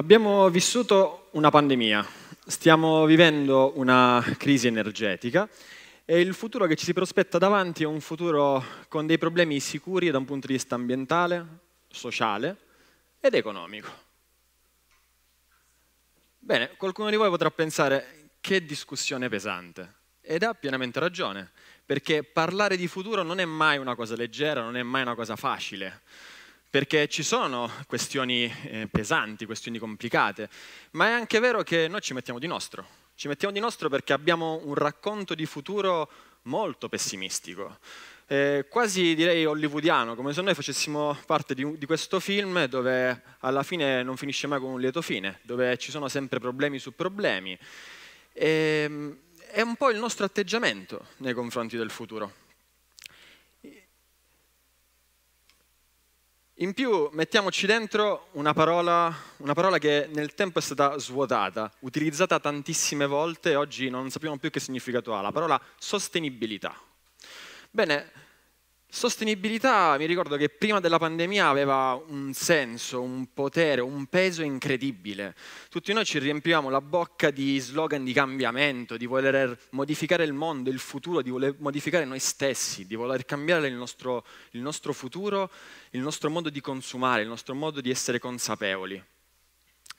Abbiamo vissuto una pandemia, stiamo vivendo una crisi energetica e il futuro che ci si prospetta davanti è un futuro con dei problemi sicuri da un punto di vista ambientale, sociale ed economico. Bene, qualcuno di voi potrà pensare che discussione pesante ed ha pienamente ragione, perché parlare di futuro non è mai una cosa leggera, non è mai una cosa facile perché ci sono questioni eh, pesanti, questioni complicate, ma è anche vero che noi ci mettiamo di nostro, ci mettiamo di nostro perché abbiamo un racconto di futuro molto pessimistico, eh, quasi direi hollywoodiano, come se noi facessimo parte di, di, questo film dove alla fine non finisce mai con un lieto fine, dove ci sono sempre problemi su problemi. E, ehm, è un po' il nostro atteggiamento nei confronti del futuro. In più mettiamoci dentro una parola, una parola, che nel tempo è stata svuotata, utilizzata tantissime volte e oggi non sappiamo più che significato ha, la parola sostenibilità. Bene, Sostenibilità, mi ricordo che prima della pandemia aveva un senso, un potere, un peso incredibile. Tutti noi ci riempivamo la bocca di slogan di cambiamento, di voler modificare il mondo, il futuro, di voler modificare noi stessi, di voler cambiare il nostro, il nostro futuro, il nostro modo di consumare, il nostro modo di essere consapevoli.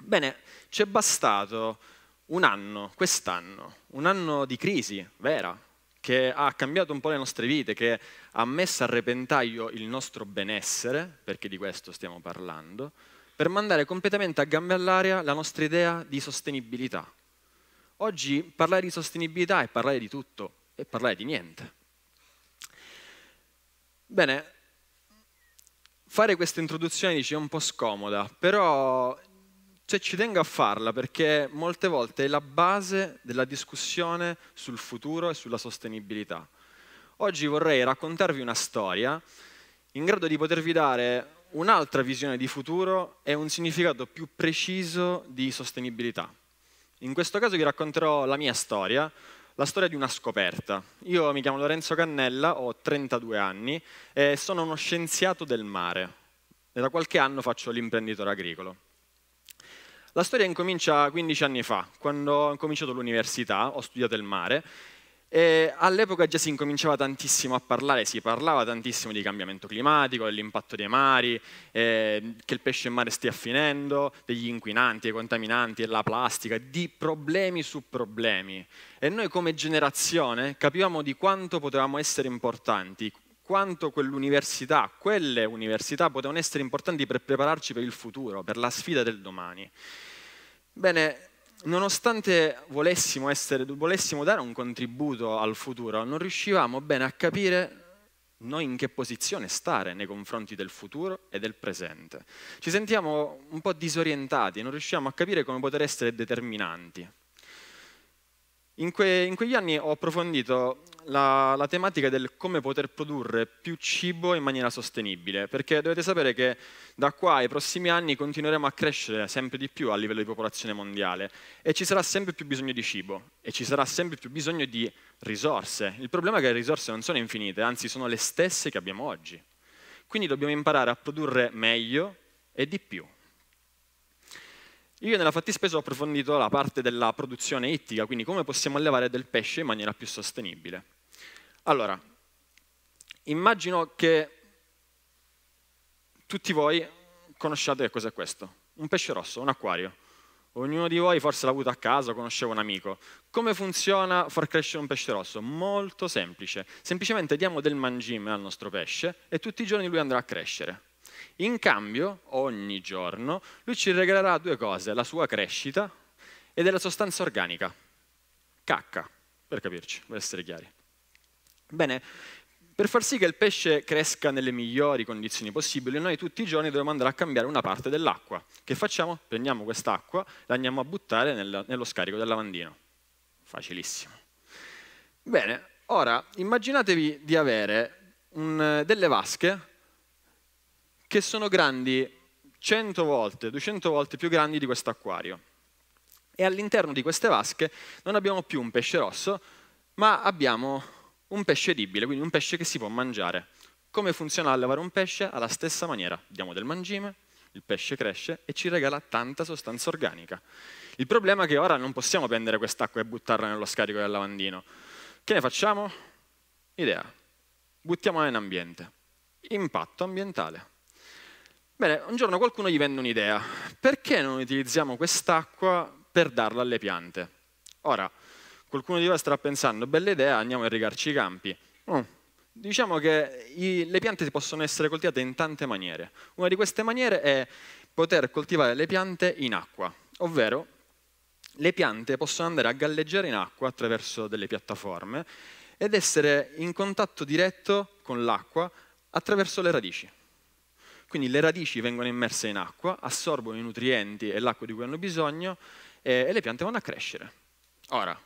Bene, ci è bastato un anno, quest'anno, un anno di crisi vera, che ha cambiato un po' le nostre vite, che ha messo a repentaglio il nostro benessere, perché di questo stiamo parlando, per mandare completamente a gambe all'aria la nostra idea di sostenibilità. Oggi parlare di sostenibilità è parlare di tutto e parlare di niente. Bene, fare questa introduzione dice è un po' scomoda, però cioè ci tengo a farla perché molte volte è la base della discussione sul futuro e sulla sostenibilità. Oggi vorrei raccontarvi una storia in grado di potervi dare un'altra visione di futuro e un significato più preciso di sostenibilità. In questo caso vi racconterò la mia storia, la storia di una scoperta. Io mi chiamo Lorenzo Cannella, ho 32 anni e sono uno scienziato del mare. E da qualche anno faccio l'imprenditore agricolo. La storia incomincia 15 anni fa, quando ho incominciato l'università, ho studiato il mare e all'epoca già si incominciava tantissimo a parlare, si parlava tantissimo di cambiamento climatico, dell'impatto dei mari, eh, che il pesce in mare stia finendo, degli inquinanti, dei contaminanti, della plastica, di problemi su problemi. E noi come generazione capivamo di quanto potevamo essere importanti, quanto quell'università, quelle università potevano essere importanti per prepararci per il futuro, per la sfida del domani. Bene, nonostante volessimo, essere, volessimo dare un contributo al futuro, non riuscivamo bene a capire noi in che posizione stare nei confronti del futuro e del presente. Ci sentiamo un po' disorientati, non riusciamo a capire come poter essere determinanti. In, que, in quegli anni ho approfondito la, la, tematica del come poter produrre più cibo in maniera sostenibile, perché dovete sapere che da qua ai prossimi anni continueremo a crescere sempre di più a livello di popolazione mondiale e ci sarà sempre più bisogno di cibo e ci sarà sempre più bisogno di risorse. Il problema è che le risorse non sono infinite, anzi sono le stesse che abbiamo oggi. Quindi dobbiamo imparare a produrre meglio e di più. Io nella fattispecie ho approfondito la parte della produzione ittica, quindi come possiamo allevare del pesce in maniera più sostenibile. Allora, immagino che tutti voi conosciate che cos'è questo. Un pesce rosso, un acquario. Ognuno di voi forse l'ha avuto a casa, conosceva un amico. Come funziona far crescere un pesce rosso? Molto semplice. Semplicemente diamo del mangime al nostro pesce e tutti i giorni lui andrà a crescere. In cambio, ogni giorno, lui ci regalerà due cose, la sua crescita e della sostanza organica. Cacca, per capirci, per essere chiari. Bene, per far sì che il pesce cresca nelle migliori condizioni possibili, noi tutti i giorni dobbiamo andare a cambiare una parte dell'acqua. Che facciamo? Prendiamo quest'acqua, la andiamo a buttare nel, nello scarico del lavandino. Facilissimo. Bene, ora immaginatevi di avere un, delle vasche che sono grandi 100 volte, 200 volte più grandi di questo acquario. E all'interno di queste vasche non abbiamo più un pesce rosso, ma abbiamo un pesce edibile, quindi un pesce che si può mangiare. Come funziona a lavare un pesce? Alla stessa maniera, diamo del mangime, il pesce cresce e ci regala tanta sostanza organica. Il problema è che ora non possiamo prendere quest'acqua e buttarla nello scarico del lavandino. Che ne facciamo? Idea. Buttiamola in ambiente. Impatto ambientale. Bene, un giorno qualcuno gli venne un'idea. Perché non utilizziamo quest'acqua per darla alle piante? Ora, qualcuno di voi starà pensando, bella idea, andiamo a irrigarci i campi. Oh, diciamo che i, le piante possono essere coltivate in tante maniere. Una di queste maniere è poter coltivare le piante in acqua, ovvero le piante possono andare a galleggiare in acqua attraverso delle piattaforme ed essere in contatto diretto con l'acqua attraverso le radici. Quindi le radici vengono immerse in acqua, assorbono i nutrienti e l'acqua di cui hanno bisogno e, e le piante vanno a crescere. Ora,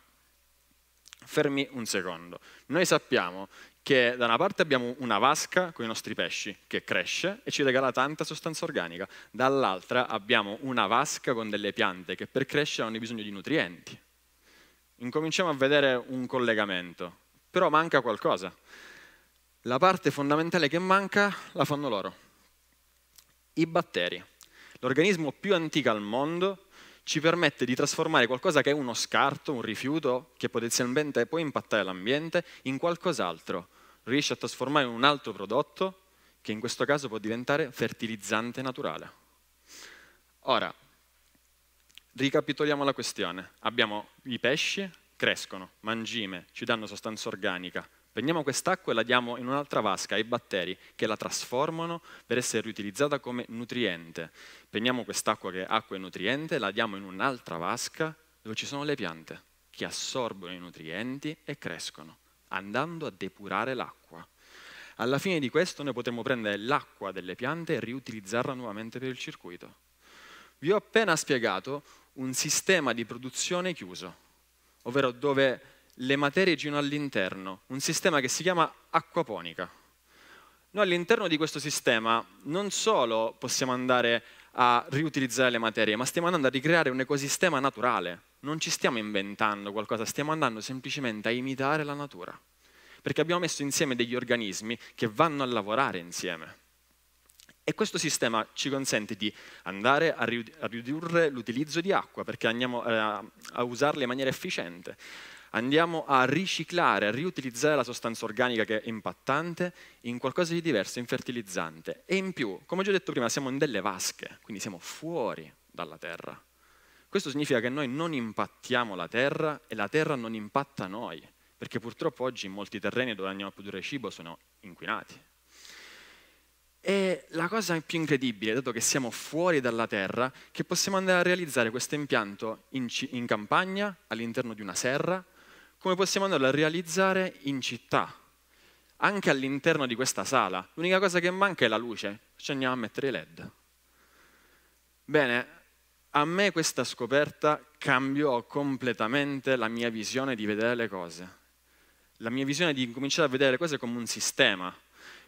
fermi un secondo. Noi sappiamo che da una parte abbiamo una vasca con i nostri pesci che cresce e ci regala tanta sostanza organica, dall'altra abbiamo una vasca con delle piante che per crescere hanno bisogno di nutrienti. Incominciamo a vedere un collegamento, però manca qualcosa. La parte fondamentale che manca la fanno loro. I batteri, l'organismo più antico al mondo, ci permette di trasformare qualcosa che è uno scarto, un rifiuto, che potenzialmente può impattare l'ambiente, in qualcos'altro. Riesce a trasformare un altro prodotto, che in questo caso può diventare fertilizzante naturale. Ora, ricapitoliamo la questione. Abbiamo i pesci, crescono, mangime, ci danno sostanza organica, Prendiamo quest'acqua e la diamo in un'altra vasca ai batteri che la trasformano per essere riutilizzata come nutriente. Prendiamo quest'acqua che è acqua e nutriente, e la diamo in un'altra vasca dove ci sono le piante che assorbono i nutrienti e crescono, andando a depurare l'acqua. Alla fine di questo noi potremo prendere l'acqua delle piante e riutilizzarla nuovamente per il circuito. Vi ho appena spiegato un sistema di produzione chiuso, ovvero dove le materie girano all'interno, un sistema che si chiama acquaponica. Noi all'interno di questo sistema non solo possiamo andare a riutilizzare le materie, ma stiamo andando a ricreare un ecosistema naturale. Non ci stiamo inventando qualcosa, stiamo andando semplicemente a imitare la natura. Perché abbiamo messo insieme degli organismi che vanno a lavorare insieme. E questo sistema ci consente di andare a, ridurre l'utilizzo di acqua, perché andiamo eh, a usarla in maniera efficiente andiamo a riciclare, a riutilizzare la sostanza organica che è impattante in qualcosa di diverso, in fertilizzante. E in più, come ho già detto prima, siamo in delle vasche, quindi siamo fuori dalla terra. Questo significa che noi non impattiamo la terra e la terra non impatta noi, perché purtroppo oggi molti terreni dove andiamo a produrre cibo sono inquinati. E la cosa più incredibile, dato che siamo fuori dalla terra, è che possiamo andare a realizzare questo impianto in, in campagna, all'interno di una serra, come possiamo andarlo a realizzare in città, anche all'interno di questa sala. L'unica cosa che manca è la luce, ci andiamo a mettere i LED. Bene, a me questa scoperta cambiò completamente la mia visione di vedere le cose, la mia visione di cominciare a vedere le cose come un sistema,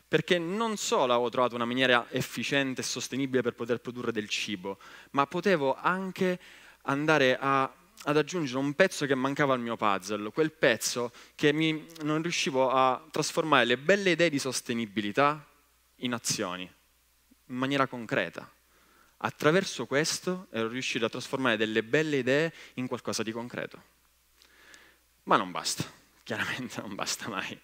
perché non solo avevo trovato una maniera efficiente e sostenibile per poter produrre del cibo, ma potevo anche andare a ad aggiungere un pezzo che mancava al mio puzzle, quel pezzo che mi, non riuscivo a trasformare le belle idee di sostenibilità in azioni, in maniera concreta. Attraverso questo ero riuscito a trasformare delle belle idee in qualcosa di concreto. Ma non basta, chiaramente non basta mai.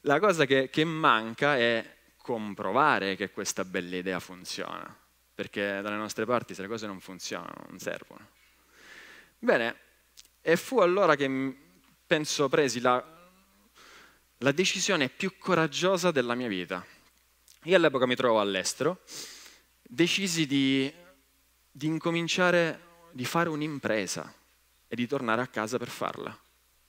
La cosa che, che manca è comprovare che questa bella idea funziona, perché dalle nostre parti se le cose non funzionano, non servono. Bene, e fu allora che mm, penso presi la, la decisione più coraggiosa della mia vita. Io all'epoca mi trovavo all'estero, decisi di, di incominciare, di fare un'impresa e di tornare a casa per farla.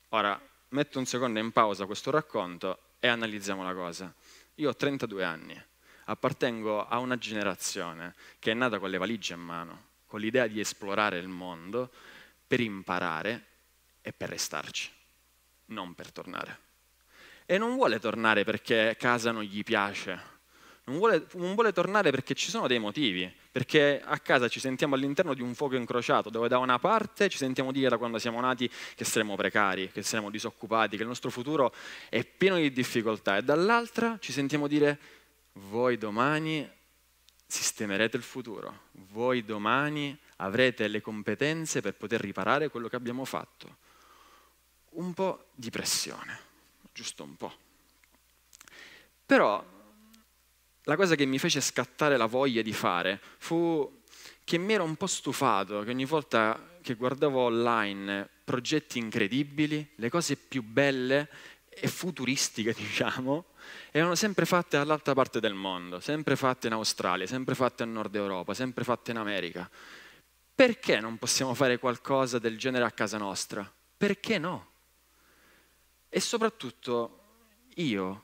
Ora, metto un secondo in pausa questo racconto e analizziamo la cosa. Io ho 32 anni, appartengo a una generazione che è nata con le valigie in mano, con l'idea di esplorare il mondo per imparare e per restarci, non per tornare. E non vuole tornare perché casa non gli piace, non vuole, non vuole, tornare perché ci sono dei motivi, perché a casa ci sentiamo all'interno di un fuoco incrociato, dove da una parte ci sentiamo dire da quando siamo nati che saremo precari, che saremo disoccupati, che il nostro futuro è pieno di difficoltà, e dall'altra ci sentiamo dire voi domani sistemerete il futuro, voi domani avrete le competenze per poter riparare quello che abbiamo fatto. Un po' di pressione, giusto un po'. Però la cosa che mi fece scattare la voglia di fare fu che mi ero un po' stufato, che ogni volta che guardavo online progetti incredibili, le cose più belle e futuristiche, diciamo, erano sempre fatte dall'altra parte del mondo, sempre fatte in Australia, sempre fatte a Nord Europa, sempre fatte in America. Perché non possiamo fare qualcosa del genere a casa nostra? Perché no? E soprattutto io,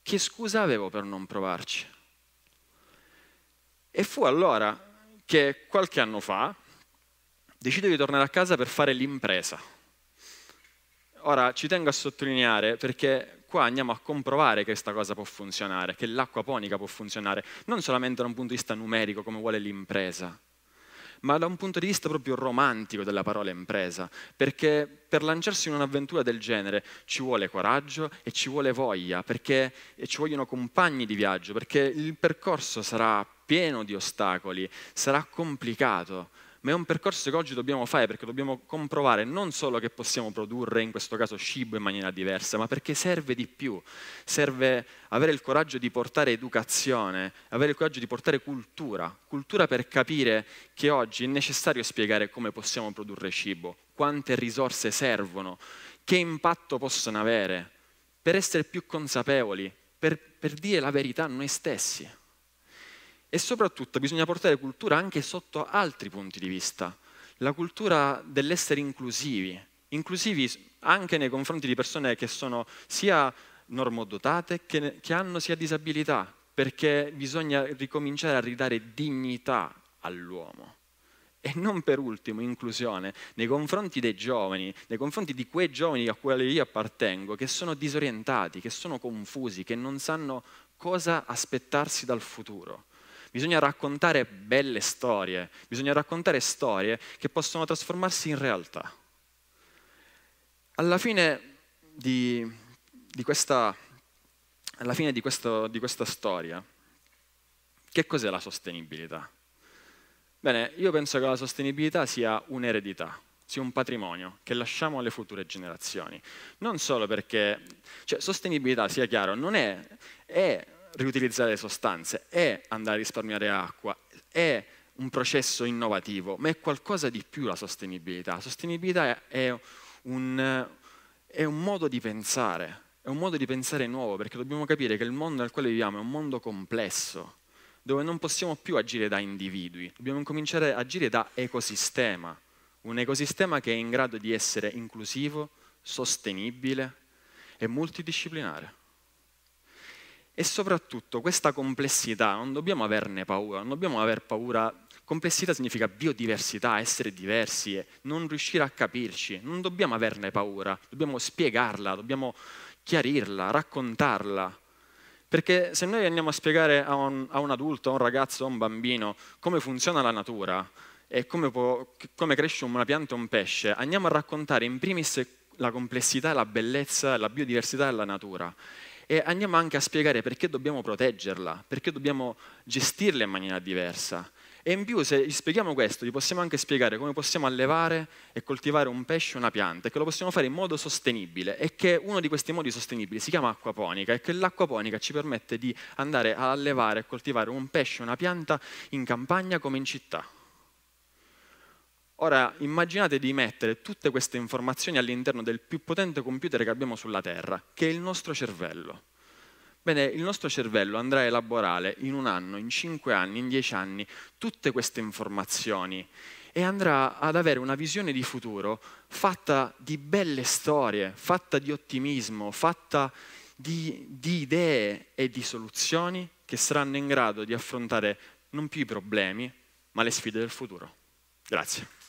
che scusa avevo per non provarci? E fu allora che qualche anno fa decido di tornare a casa per fare l'impresa. Ora ci tengo a sottolineare perché qua andiamo a comprovare che questa cosa può funzionare, che l'acquaponica può funzionare, non solamente da un punto di vista numerico come vuole l'impresa, ma da un punto di vista proprio romantico della parola impresa, perché per lanciarsi in un'avventura del genere ci vuole coraggio e ci vuole voglia, perché ci vogliono compagni di viaggio, perché il percorso sarà pieno di ostacoli, sarà complicato, ma è un percorso che oggi dobbiamo fare perché dobbiamo comprovare non solo che possiamo produrre in questo caso cibo in maniera diversa, ma perché serve di più, serve avere il coraggio di portare educazione, avere il coraggio di portare cultura, cultura per capire che oggi è necessario spiegare come possiamo produrre cibo, quante risorse servono, che impatto possono avere, per essere più consapevoli, per, per dire la verità a noi stessi. E soprattutto bisogna portare cultura anche sotto altri punti di vista, la cultura dell'essere inclusivi, inclusivi anche nei confronti di persone che sono sia normodotate che, che hanno sia disabilità, perché bisogna ricominciare a ridare dignità all'uomo. E non per ultimo, inclusione nei confronti dei giovani, nei confronti di quei giovani a cui io appartengo, che sono disorientati, che sono confusi, che non sanno cosa aspettarsi dal futuro bisogna raccontare belle storie, bisogna raccontare storie che possono trasformarsi in realtà. Alla fine di, di, questa, alla fine di, questo, di questa storia, che cos'è la sostenibilità? Bene, io penso che la sostenibilità sia un'eredità, sia un patrimonio che lasciamo alle future generazioni. Non solo perché, cioè, sostenibilità, sia chiaro, non è, è riutilizzare le sostanze, è andare a risparmiare acqua, è un processo innovativo, ma è qualcosa di più la sostenibilità. La sostenibilità è un, è un modo di pensare, è un modo di pensare nuovo, perché dobbiamo capire che il mondo nel quale viviamo è un mondo complesso, dove non possiamo più agire da individui, dobbiamo cominciare ad agire da ecosistema, un ecosistema che è in grado di essere inclusivo, sostenibile e multidisciplinare. E soprattutto questa complessità, non dobbiamo averne paura, non dobbiamo aver paura. Complessità significa biodiversità, essere diversi, non riuscire a capirci, non dobbiamo averne paura, dobbiamo spiegarla, dobbiamo chiarirla, raccontarla. Perché se noi andiamo a spiegare a un, a un adulto, a un ragazzo, a un bambino come funziona la natura e come, può, come cresce una pianta o un pesce, andiamo a raccontare in primis la complessità, la bellezza, la biodiversità della natura e andiamo anche a spiegare perché dobbiamo proteggerla, perché dobbiamo gestirla in maniera diversa. E in più, se gli spieghiamo questo, gli possiamo anche spiegare come possiamo allevare e coltivare un pesce o una pianta, e che lo possiamo fare in modo sostenibile, e che uno di questi modi sostenibili si chiama acquaponica, e che l'acquaponica ci permette di andare a allevare e coltivare un pesce o una pianta in campagna come in città. Ora immaginate di mettere tutte queste informazioni all'interno del più potente computer che abbiamo sulla Terra, che è il nostro cervello. Bene, il nostro cervello andrà a elaborare in un anno, in cinque anni, in dieci anni tutte queste informazioni e andrà ad avere una visione di futuro fatta di belle storie, fatta di ottimismo, fatta di, di idee e di soluzioni che saranno in grado di affrontare non più i problemi, ma le sfide del futuro. Grazie.